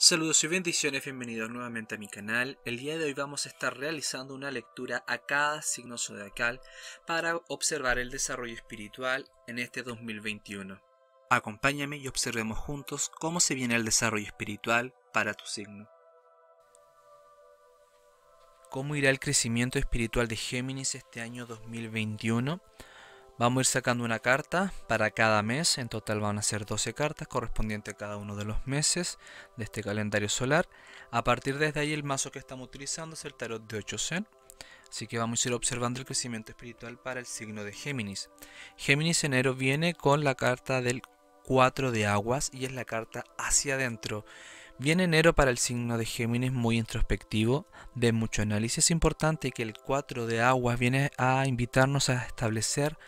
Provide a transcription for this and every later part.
Saludos y bendiciones, bienvenidos nuevamente a mi canal. El día de hoy vamos a estar realizando una lectura a cada signo zodiacal para observar el desarrollo espiritual en este 2021. Acompáñame y observemos juntos cómo se viene el desarrollo espiritual para tu signo. ¿Cómo irá el crecimiento espiritual de Géminis este año 2021? Vamos a ir sacando una carta para cada mes, en total van a ser 12 cartas correspondientes a cada uno de los meses de este calendario solar. A partir de ahí el mazo que estamos utilizando es el tarot de 800. Así que vamos a ir observando el crecimiento espiritual para el signo de Géminis. Géminis enero viene con la carta del 4 de aguas y es la carta hacia adentro. Viene enero para el signo de Géminis muy introspectivo, de mucho análisis. Es importante que el 4 de aguas viene a invitarnos a establecer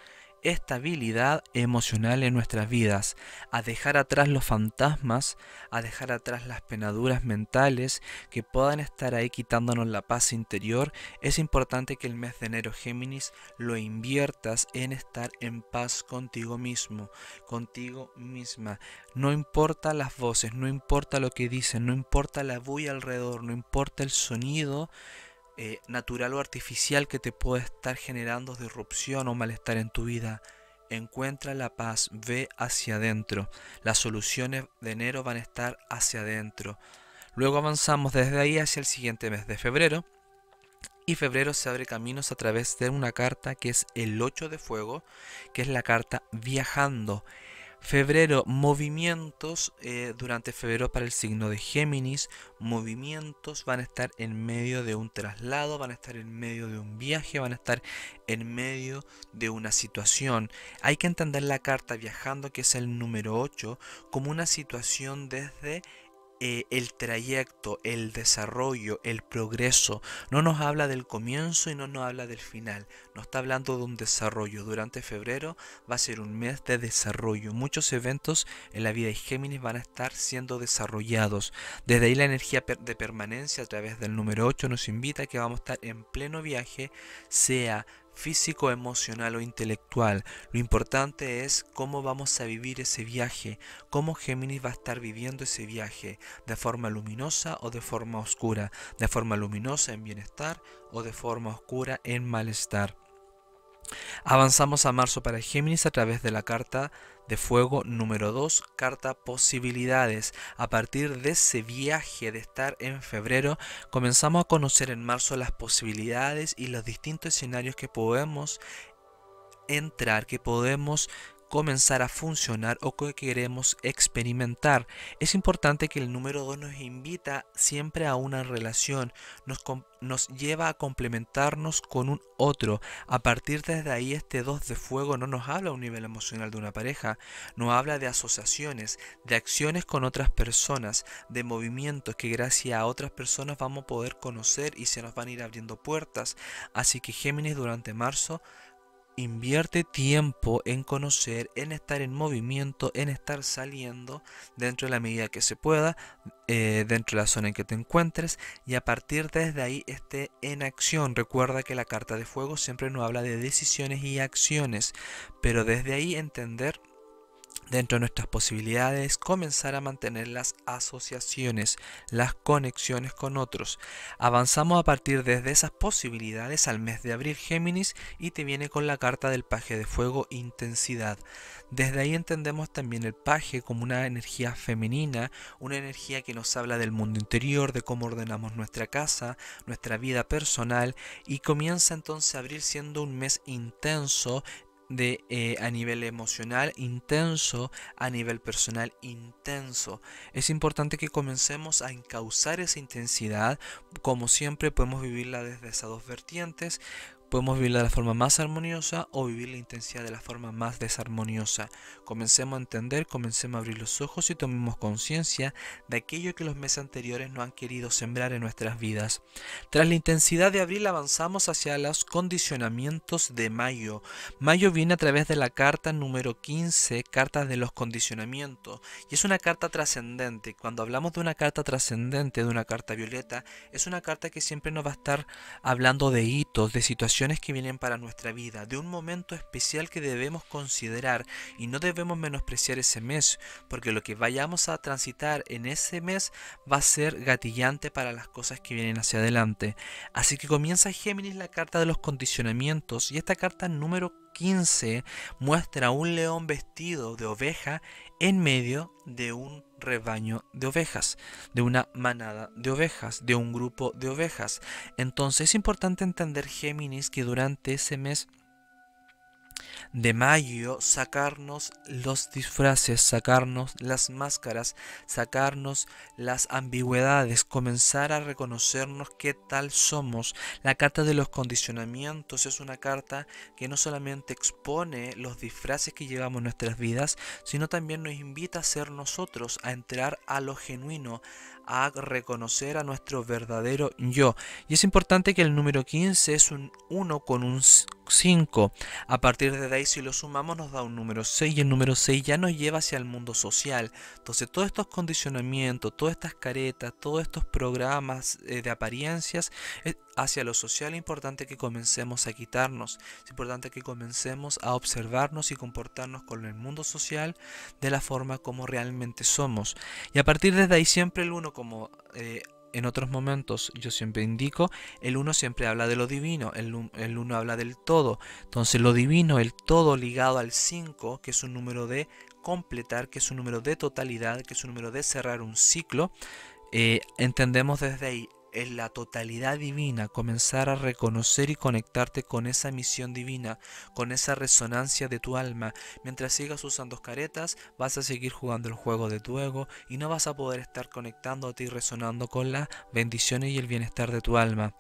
estabilidad emocional en nuestras vidas, a dejar atrás los fantasmas, a dejar atrás las penaduras mentales que puedan estar ahí quitándonos la paz interior, es importante que el mes de enero Géminis lo inviertas en estar en paz contigo mismo, contigo misma. No importa las voces, no importa lo que dicen, no importa la bulla alrededor, no importa el sonido eh, natural o artificial que te pueda estar generando disrupción o malestar en tu vida. Encuentra la paz, ve hacia adentro. Las soluciones de enero van a estar hacia adentro. Luego avanzamos desde ahí hacia el siguiente mes de febrero. Y febrero se abre caminos a través de una carta que es el 8 de fuego, que es la carta viajando. Febrero, movimientos eh, durante febrero para el signo de Géminis. Movimientos van a estar en medio de un traslado, van a estar en medio de un viaje, van a estar en medio de una situación. Hay que entender la carta viajando, que es el número 8, como una situación desde eh, el trayecto, el desarrollo, el progreso. No nos habla del comienzo y no nos habla del final. Nos está hablando de un desarrollo. Durante febrero va a ser un mes de desarrollo. Muchos eventos en la vida de Géminis van a estar siendo desarrollados. Desde ahí la energía de permanencia a través del número 8 nos invita a que vamos a estar en pleno viaje, sea físico, emocional o intelectual. Lo importante es cómo vamos a vivir ese viaje, cómo Géminis va a estar viviendo ese viaje, de forma luminosa o de forma oscura, de forma luminosa en bienestar o de forma oscura en malestar. Avanzamos a marzo para Géminis a través de la carta de fuego número 2, carta posibilidades. A partir de ese viaje de estar en febrero, comenzamos a conocer en marzo las posibilidades y los distintos escenarios que podemos entrar, que podemos comenzar a funcionar o que queremos experimentar. Es importante que el número 2 nos invita siempre a una relación, nos, nos lleva a complementarnos con un otro. A partir de ahí este 2 de fuego no nos habla a un nivel emocional de una pareja, nos habla de asociaciones, de acciones con otras personas, de movimientos que gracias a otras personas vamos a poder conocer y se nos van a ir abriendo puertas. Así que Géminis durante marzo Invierte tiempo en conocer, en estar en movimiento, en estar saliendo dentro de la medida que se pueda, eh, dentro de la zona en que te encuentres y a partir de desde ahí esté en acción. Recuerda que la carta de fuego siempre nos habla de decisiones y acciones, pero desde ahí entender dentro de nuestras posibilidades, comenzar a mantener las asociaciones, las conexiones con otros. Avanzamos a partir desde esas posibilidades al mes de abril Géminis y te viene con la carta del paje de fuego intensidad. Desde ahí entendemos también el paje como una energía femenina, una energía que nos habla del mundo interior, de cómo ordenamos nuestra casa, nuestra vida personal y comienza entonces a abrir siendo un mes intenso de, eh, a nivel emocional intenso, a nivel personal intenso. Es importante que comencemos a encauzar esa intensidad. Como siempre podemos vivirla desde esas dos vertientes, Podemos vivirla de la forma más armoniosa o vivir la intensidad de la forma más desarmoniosa. Comencemos a entender, comencemos a abrir los ojos y tomemos conciencia de aquello que los meses anteriores no han querido sembrar en nuestras vidas. Tras la intensidad de abril avanzamos hacia los condicionamientos de mayo. Mayo viene a través de la carta número 15, cartas de los condicionamientos, y es una carta trascendente. Cuando hablamos de una carta trascendente, de una carta violeta, es una carta que siempre nos va a estar hablando de hitos, de situaciones que vienen para nuestra vida, de un momento especial que debemos considerar y no debemos menospreciar ese mes, porque lo que vayamos a transitar en ese mes va a ser gatillante para las cosas que vienen hacia adelante. Así que comienza Géminis la carta de los condicionamientos y esta carta número 15 muestra a un león vestido de oveja en medio de un rebaño de ovejas, de una manada de ovejas, de un grupo de ovejas. Entonces es importante entender, Géminis, que durante ese mes de mayo sacarnos los disfraces, sacarnos las máscaras, sacarnos las ambigüedades, comenzar a reconocernos qué tal somos. La carta de los condicionamientos es una carta que no solamente expone los disfraces que llevamos en nuestras vidas, sino también nos invita a ser nosotros, a entrar a lo genuino, a reconocer a nuestro verdadero yo. Y es importante que el número 15 es un 1 con un 5. A partir de de ahí si lo sumamos nos da un número 6 y el número 6 ya nos lleva hacia el mundo social. Entonces todos estos condicionamientos, todas estas caretas, todos estos programas eh, de apariencias, eh, hacia lo social es importante que comencemos a quitarnos, es importante que comencemos a observarnos y comportarnos con el mundo social de la forma como realmente somos. Y a partir de ahí siempre el uno como... Eh, en otros momentos yo siempre indico, el uno siempre habla de lo divino, el, 1 uno habla del todo. Entonces lo divino, el todo ligado al 5, que es un número de completar, que es un número de totalidad, que es un número de cerrar un ciclo, eh, entendemos desde ahí en la totalidad divina, comenzar a reconocer y conectarte con esa misión divina, con esa resonancia de tu alma. Mientras sigas usando caretas, vas a seguir jugando el juego de tu ego y no vas a poder estar conectándote y resonando con las bendiciones y el bienestar de tu alma.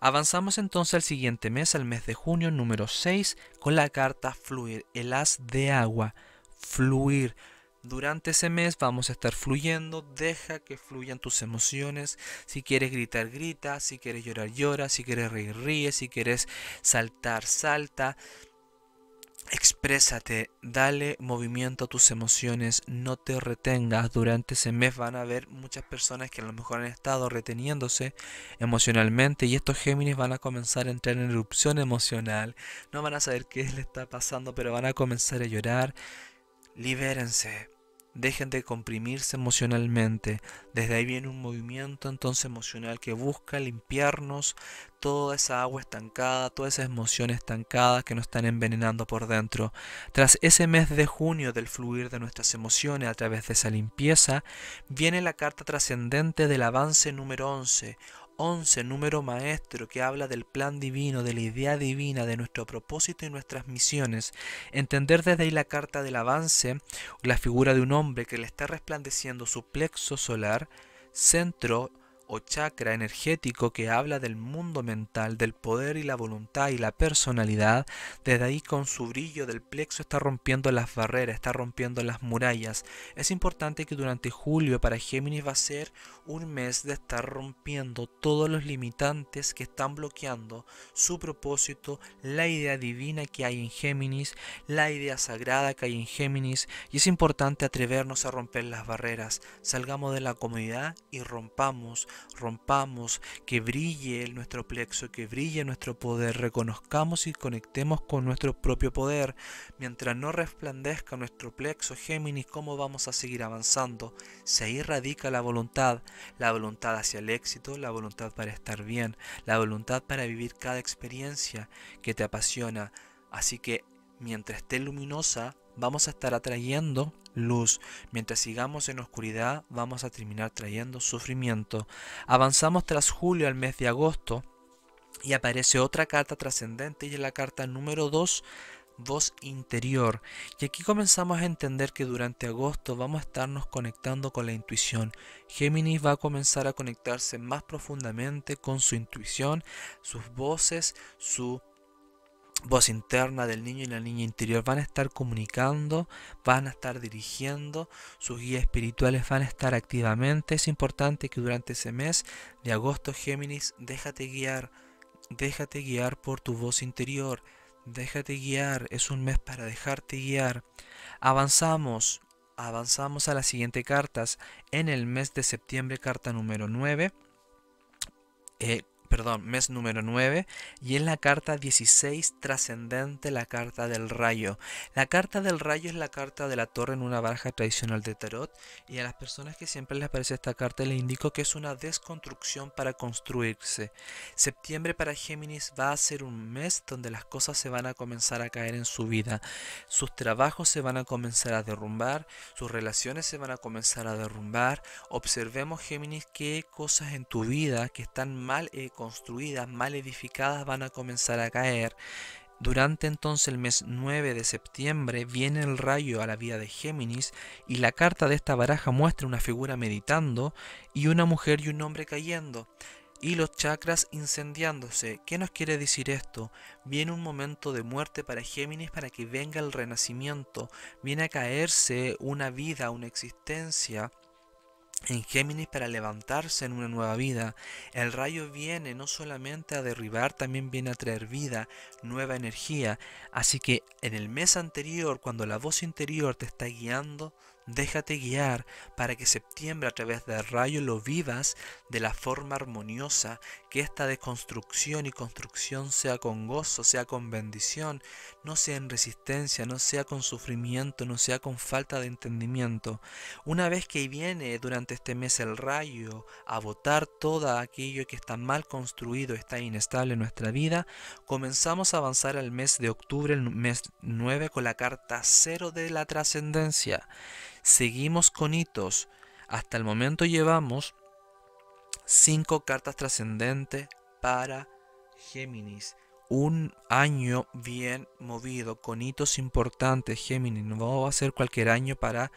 Avanzamos entonces al siguiente mes, al mes de junio número 6, con la carta Fluir, el haz de agua. Fluir durante ese mes vamos a estar fluyendo, deja que fluyan tus emociones. Si quieres gritar, grita, si quieres llorar, llora, si quieres reír, ríe, si quieres saltar, salta. Exprésate, dale movimiento a tus emociones, no te retengas. Durante ese mes van a haber muchas personas que a lo mejor han estado reteniéndose emocionalmente y estos Géminis van a comenzar a entrar en erupción emocional. No van a saber qué le está pasando, pero van a comenzar a llorar. Libérense, dejen de comprimirse emocionalmente. Desde ahí viene un movimiento entonces emocional que busca limpiarnos toda esa agua estancada, todas esas emociones estancadas que nos están envenenando por dentro. Tras ese mes de junio del fluir de nuestras emociones a través de esa limpieza, viene la carta trascendente del avance número 11 11, número maestro, que habla del plan divino, de la idea divina, de nuestro propósito y nuestras misiones. Entender desde ahí la carta del avance, la figura de un hombre que le está resplandeciendo su plexo solar, centro, o chakra energético que habla del mundo mental, del poder y la voluntad y la personalidad, desde ahí con su brillo del plexo está rompiendo las barreras, está rompiendo las murallas. Es importante que durante julio para Géminis va a ser un mes de estar rompiendo todos los limitantes que están bloqueando su propósito, la idea divina que hay en Géminis, la idea sagrada que hay en Géminis y es importante atrevernos a romper las barreras, salgamos de la comodidad y rompamos rompamos, que brille nuestro plexo, que brille nuestro poder, reconozcamos y conectemos con nuestro propio poder. Mientras no resplandezca nuestro plexo Géminis, ¿cómo vamos a seguir avanzando? se ahí radica la voluntad, la voluntad hacia el éxito, la voluntad para estar bien, la voluntad para vivir cada experiencia que te apasiona. Así que mientras esté luminosa, vamos a estar atrayendo luz. Mientras sigamos en oscuridad, vamos a terminar trayendo sufrimiento. Avanzamos tras julio al mes de agosto y aparece otra carta trascendente y es la carta número 2 voz interior. Y aquí comenzamos a entender que durante agosto vamos a estarnos conectando con la intuición. Géminis va a comenzar a conectarse más profundamente con su intuición, sus voces, su voz interna del niño y la niña interior van a estar comunicando, van a estar dirigiendo, sus guías espirituales van a estar activamente. Es importante que durante ese mes de agosto, Géminis, déjate guiar, déjate guiar por tu voz interior, déjate guiar, es un mes para dejarte guiar. Avanzamos, avanzamos a las siguientes cartas. En el mes de septiembre, carta número 9 perdón, mes número 9, y en la carta 16 trascendente, la carta del rayo. La carta del rayo es la carta de la torre en una baraja tradicional de tarot, y a las personas que siempre les aparece esta carta les indico que es una desconstrucción para construirse. Septiembre para Géminis va a ser un mes donde las cosas se van a comenzar a caer en su vida. Sus trabajos se van a comenzar a derrumbar, sus relaciones se van a comenzar a derrumbar. Observemos, Géminis, qué cosas en tu vida que están mal eh, construidas, mal edificadas, van a comenzar a caer. Durante entonces el mes 9 de septiembre viene el rayo a la vida de Géminis y la carta de esta baraja muestra una figura meditando y una mujer y un hombre cayendo y los chakras incendiándose. ¿Qué nos quiere decir esto? Viene un momento de muerte para Géminis para que venga el renacimiento, viene a caerse una vida, una existencia en Géminis para levantarse en una nueva vida. El rayo viene no solamente a derribar, también viene a traer vida, nueva energía. Así que en el mes anterior, cuando la voz interior te está guiando, Déjate guiar para que septiembre a través del rayo lo vivas de la forma armoniosa, que esta desconstrucción y construcción sea con gozo, sea con bendición, no sea en resistencia, no sea con sufrimiento, no sea con falta de entendimiento. Una vez que viene durante este mes el rayo a botar todo aquello que está mal construido, está inestable en nuestra vida, comenzamos a avanzar al mes de octubre, el mes 9, con la carta 0 de la trascendencia seguimos con hitos. Hasta el momento llevamos cinco cartas trascendentes para Géminis. Un año bien movido, con hitos importantes, Géminis. No va a ser cualquier año para,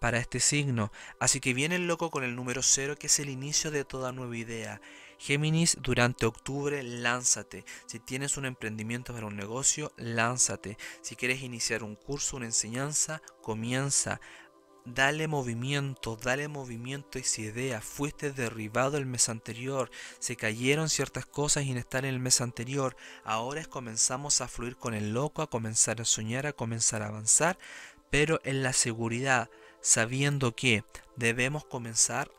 para este signo. Así que viene el loco con el número 0, que es el inicio de toda nueva idea. Géminis, durante octubre, lánzate. Si tienes un emprendimiento para un negocio, lánzate. Si quieres iniciar un curso, una enseñanza, comienza. Dale movimiento, dale movimiento a esa idea. Fuiste derribado el mes anterior, se cayeron ciertas cosas estar en el mes anterior. Ahora comenzamos a fluir con el loco, a comenzar a soñar, a comenzar a avanzar, pero en la seguridad, sabiendo que debemos comenzar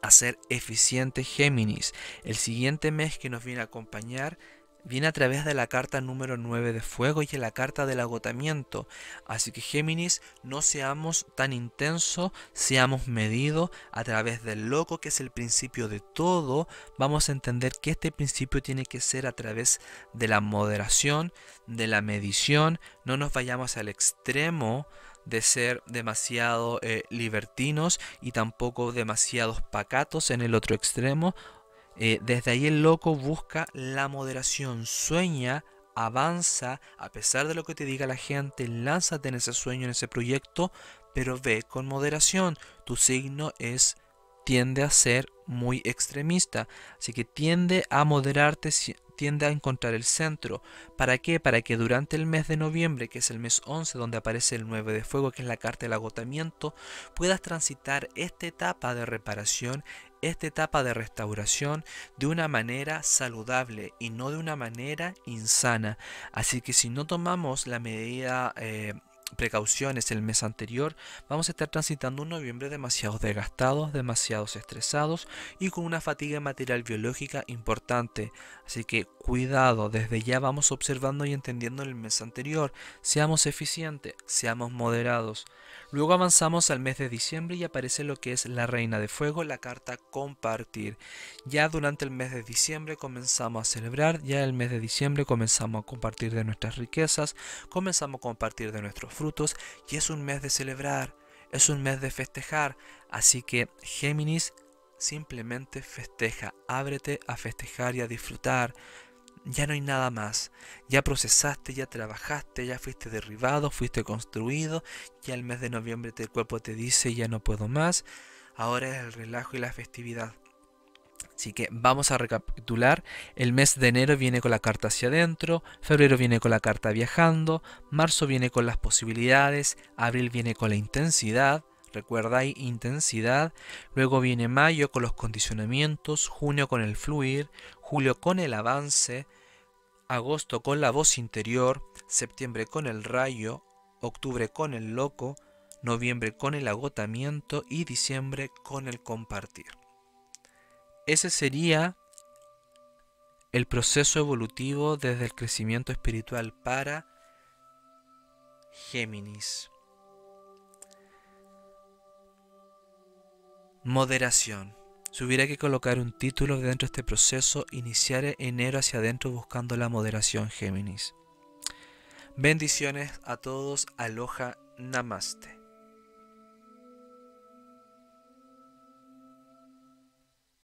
a ser eficientes Géminis. El siguiente mes que nos viene a acompañar viene a través de la carta número 9 de fuego y de la carta del agotamiento. Así que Géminis, no seamos tan intenso, seamos medidos a través del loco que es el principio de todo. Vamos a entender que este principio tiene que ser a través de la moderación, de la medición, no nos vayamos al extremo de ser demasiado eh, libertinos y tampoco demasiados pacatos en el otro extremo, eh, desde ahí el loco busca la moderación, sueña, avanza, a pesar de lo que te diga la gente, lánzate en ese sueño, en ese proyecto, pero ve con moderación. Tu signo es tiende a ser muy extremista, así que tiende a moderarte, tiende a encontrar el centro. ¿Para qué? Para que durante el mes de noviembre, que es el mes 11 donde aparece el 9 de fuego, que es la carta del agotamiento, puedas transitar esta etapa de reparación, esta etapa de restauración de una manera saludable y no de una manera insana. Así que si no tomamos la medida... Eh, precauciones el mes anterior, vamos a estar transitando un noviembre demasiado desgastados, demasiados estresados y con una fatiga material biológica importante. Así que cuidado, desde ya vamos observando y entendiendo el mes anterior. Seamos eficientes, seamos moderados. Luego avanzamos al mes de diciembre y aparece lo que es la Reina de Fuego, la carta compartir. Ya durante el mes de diciembre comenzamos a celebrar, ya el mes de diciembre comenzamos a compartir de nuestras riquezas, comenzamos a compartir de nuestros frutos y es un mes de celebrar, es un mes de festejar. Así que Géminis simplemente festeja, ábrete a festejar y a disfrutar ya no hay nada más. Ya procesaste, ya trabajaste, ya fuiste derribado, fuiste construido, ya el mes de noviembre el cuerpo te dice ya no puedo más. Ahora es el relajo y la festividad. Así que vamos a recapitular. El mes de enero viene con la carta hacia adentro, febrero viene con la carta viajando, marzo viene con las posibilidades, abril viene con la intensidad, recuerda hay intensidad, luego viene mayo con los condicionamientos, junio con el fluir, julio con el avance, agosto con la voz interior, septiembre con el rayo, octubre con el loco, noviembre con el agotamiento y diciembre con el compartir. Ese sería el proceso evolutivo desde el crecimiento espiritual para Géminis. Moderación. Si hubiera que colocar un título dentro de este proceso, iniciaré enero hacia adentro buscando la moderación Géminis. Bendiciones a todos, aloha, namaste.